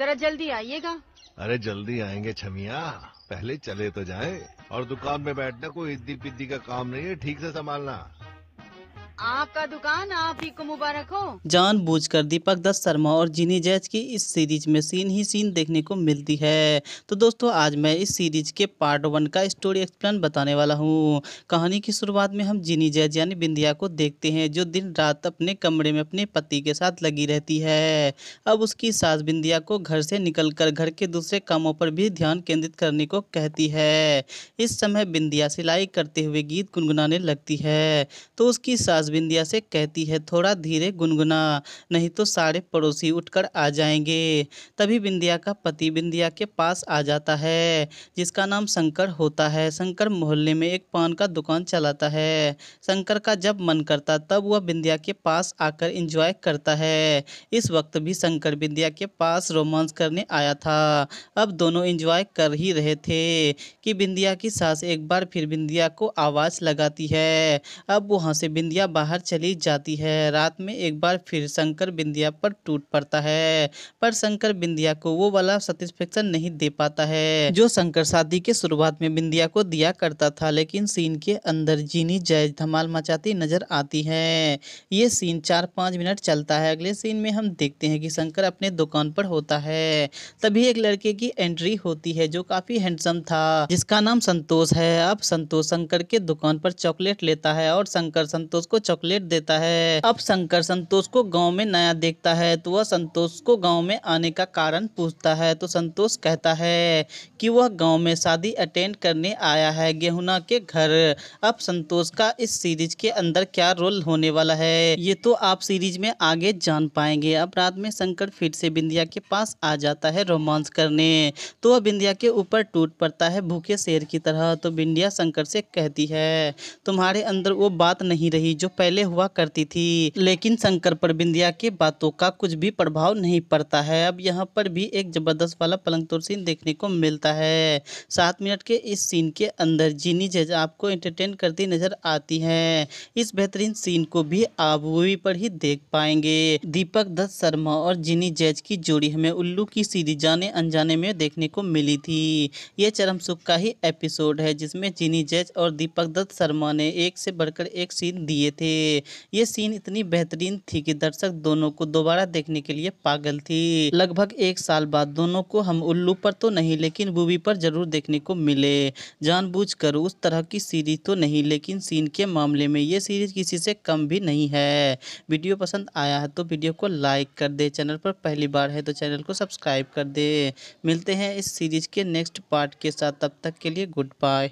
जरा जल्दी आइएगा अरे जल्दी आएंगे छमिया पहले चले तो जाएं और दुकान में बैठना कोई इद्दी पिद्दी का काम नहीं है ठीक से संभालना आपका दुकान आप ही को मुबारक हो जान बूझ कर दीपक दत्त शर्मा और जिनी जैज की इस सीरीज में सीन ही सीन देखने को मिलती है तो दोस्तों आज मैं इस सीरीज के पार्ट वन का स्टोरी एक्सप्लेन बताने वाला हूँ कहानी की शुरुआत में हम जिनी जैज यानी बिंदिया को देखते हैं जो दिन रात अपने कमरे में अपने पति के साथ लगी रहती है अब उसकी सास बिंदिया को घर से निकल कर घर के दूसरे कामों पर भी ध्यान केंद्रित करने को कहती है इस समय बिंदिया सिलाई करते हुए गीत गुनगुनाने लगती है तो उसकी सास बिंदिया से कहती है थोड़ा धीरे गुनगुना नहीं तो सारे पड़ोसी उठकर आ जाएंगे तभी बिंदिया का पति बिंदिया के पास आ जाता है जिसका नाम शंकर होता है शंकर मोहल्ले में एक पान का दुकान चलाता है शंकर का जब मन करता तब वह बिंदिया के पास आकर इंजॉय करता है इस वक्त भी शंकर बिंदिया के पास रोमांस करने आया था अब दोनों इंजॉय कर ही रहे थे कि बिंदिया की सास एक बार फिर बिंदिया को आवाज़ लगाती है अब वहाँ से बिंदिया बाहर चली जाती है रात में एक बार फिर शंकर बिंदिया पर टूट पड़ता है पर शंकर बिंदिया को वो वाला सेटिस्फेक्शन नहीं दे पाता है जो शंकर शादी के शुरुआत में बिंदिया को दिया करता था लेकिन सीन के अंदर जीनी जय धमाल मचाती नजर आती है ये सीन चार पाँच मिनट चलता है अगले सीन में हम देखते हैं कि शंकर अपने दुकान पर होता है तभी एक लड़के की एंट्री होती है जो काफी हैंडसम था जिसका नाम संतोष है अब संतोष शंकर के दुकान पर चॉकलेट लेता है और शंकर संतोष को चॉकलेट देता है अब शंकर संतोष को गाँव में नया देखता है तो वह संतोष को गाँव में आने का कारण पूछता है तो संतोष कहता है कि वह गाँव में शादी अटेंड करने आया है गेहूना के घर अब संतोष का इस सीरीज के अंदर क्या रोल होने वाला है ये तो आप सीरीज में आगे जान पाएंगे अब रात में शंकर फिर से बिंदिया के पास आ जाता है रोमांस करने तो वह बिंदिया के ऊपर टूट पड़ता है भूखे शेर की तरह तो बिंदिया शंकर से कहती है तुम्हारे अंदर वो बात नहीं रही जो पहले हुआ करती थी लेकिन शंकर पर बिंदिया के बातों का कुछ भी प्रभाव नहीं पड़ता है अब यहाँ पर भी एक जबरदस्त वाला पलंग तोड़ सीन देखने को मिलता है सात मिनट के इस सीन के अंदर जीनी जज आपको एंटरटेन करती नजर आती है इस बेहतरीन सीन को भी आप मूवी पर ही देख पाएंगे दीपक दत्त शर्मा और जिनी जज की जोड़ी हमें उल्लू की सीधी जाने अनजाने में देखने को मिली थी ये चरम सुख का ही एपिसोड है जिसमें जीनी जज और दीपक दत्त शर्मा ने एक से बढ़कर एक सीन दिए थे ये सीन इतनी बेहतरीन थी कि दर्शक दोनों को दोबारा देखने के लिए पागल थी लगभग एक साल बाद दोनों को हम उल्लू पर तो नहीं लेकिन बूवी पर जरूर देखने को मिले जानबूझकर उस तरह की सीरीज तो नहीं लेकिन सीन के मामले में ये सीरीज किसी से कम भी नहीं है वीडियो पसंद आया है तो वीडियो को लाइक कर दे चैनल पर पहली बार है तो चैनल को सब्सक्राइब कर दे मिलते हैं इस सीरीज के नेक्स्ट पार्ट के साथ तब तक के लिए गुड बाय